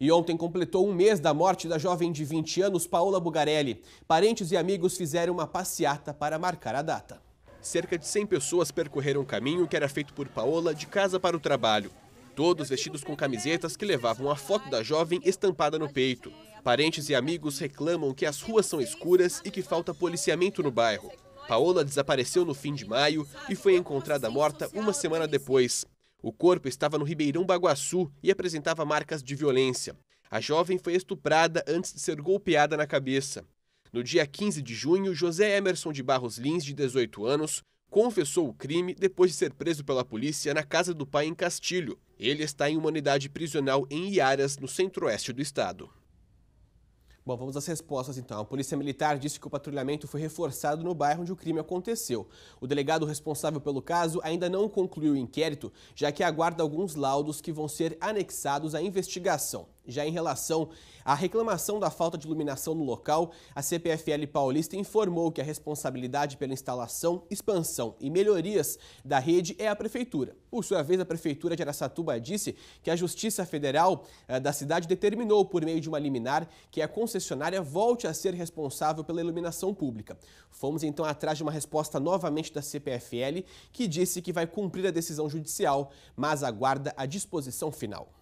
e ontem completou um mês da morte da jovem de 20 anos Paola Bugarelli. Parentes e amigos fizeram uma passeata para marcar a data. Cerca de 100 pessoas percorreram o caminho que era feito por Paola de casa para o trabalho. Todos vestidos com camisetas que levavam a foto da jovem estampada no peito. Parentes e amigos reclamam que as ruas são escuras e que falta policiamento no bairro. Paola desapareceu no fim de maio e foi encontrada morta uma semana depois. O corpo estava no Ribeirão Baguaçu e apresentava marcas de violência. A jovem foi estuprada antes de ser golpeada na cabeça. No dia 15 de junho, José Emerson de Barros Lins, de 18 anos, confessou o crime depois de ser preso pela polícia na casa do pai em Castilho. Ele está em uma unidade prisional em Iaras, no centro-oeste do estado. Bom, vamos às respostas então. A Polícia Militar disse que o patrulhamento foi reforçado no bairro onde o crime aconteceu. O delegado responsável pelo caso ainda não concluiu o inquérito, já que aguarda alguns laudos que vão ser anexados à investigação. Já em relação à reclamação da falta de iluminação no local, a CPFL Paulista informou que a responsabilidade pela instalação, expansão e melhorias da rede é a Prefeitura. Por sua vez, a Prefeitura de Aracatuba disse que a Justiça Federal eh, da cidade determinou, por meio de uma liminar, que a concessionária volte a ser responsável pela iluminação pública. Fomos então atrás de uma resposta novamente da CPFL, que disse que vai cumprir a decisão judicial, mas aguarda a disposição final.